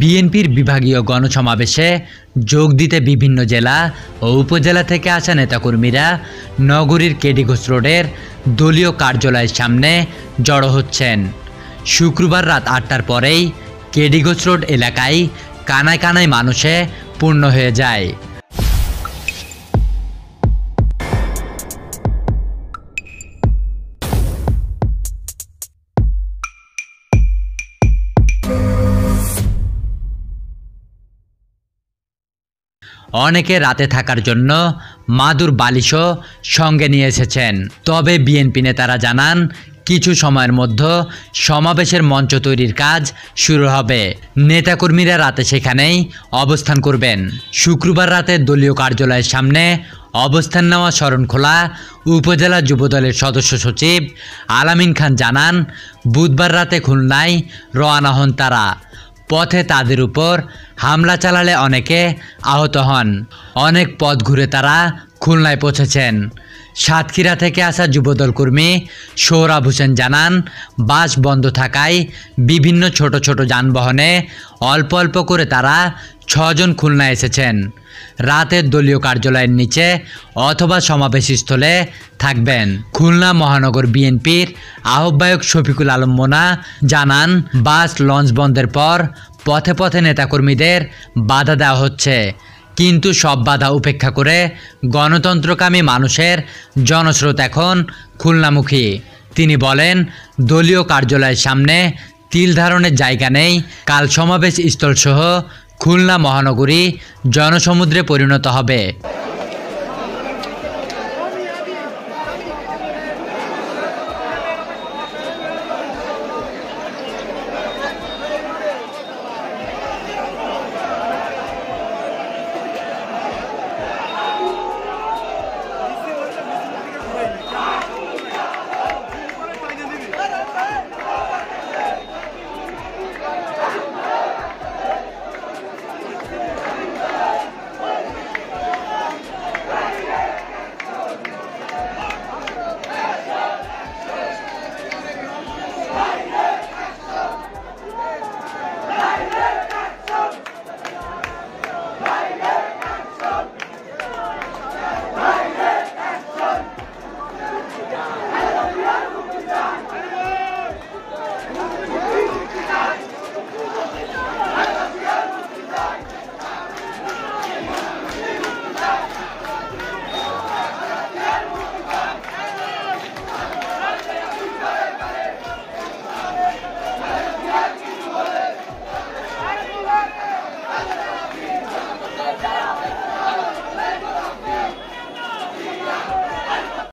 বিএনপির বিভাগীয় গণসমাবেশে যোগ দিতে বিভিন্ন জেলা ও উপজেলা থেকে আসা নেতাকর্মীরা নগরীর কেডিঘোষ রোডের দলীয় কার্যালয়ের সামনে জড়ো হচ্ছেন শুক্রবার রাত আটটার পরেই কেডিঘোষ রোড এলাকায় কানায় কানায় মানুষে পূর্ণ হয়ে যায় অনেকে রাতে থাকার জন্য মাদুর বালিশও সঙ্গে নিয়ে এসেছেন তবে বিএনপি নেতারা জানান কিছু সময়ের মধ্যে সমাবেশের মঞ্চ তৈরির কাজ শুরু হবে নেতাকর্মীরা রাতে সেখানেই অবস্থান করবেন শুক্রবার রাতে দলীয় কার্যালয়ের সামনে অবস্থান নেওয়া শরণখোলা উপজেলা যুবদলের সদস্য সচিব আলামিন খান জানান বুধবার রাতে খুলনায় রওনা হন তারা পথে তাদের উপর হামলা চালালে অনেকে আহত হন অনেক পথ ঘুরে তারা খুলনায় পৌঁছেছেন সাতক্ষীরা থেকে আসা যুবদল কর্মী সৌরভ হোসেন জানান বাস বন্ধ থাকায় বিভিন্ন ছোট ছোট যানবাহনে অল্প অল্প করে তারা ছজন খুলনায় এসেছেন রাতের দলীয় কার্যালয়ের নিচে অথবা সমাবেশস্থলে থাকবেন খুলনা মহানগর বিএনপির আহ্বায়ক শফিকুল আলম মোনা জানান বাস লঞ্চ বন্ধের পর পথে পথে নেতাকর্মীদের বাধা দেওয়া হচ্ছে কিন্তু সব বাধা উপেক্ষা করে গণতন্ত্রকামী মানুষের জনস্রোত এখন খুলনামুখী তিনি বলেন দলীয় কার্যালয়ের সামনে তিল ধারণের জায়গা নেই কাল সমাবেশ স্থলসহ খুলনা মহানগরী জনসমুদ্রে পরিণত হবে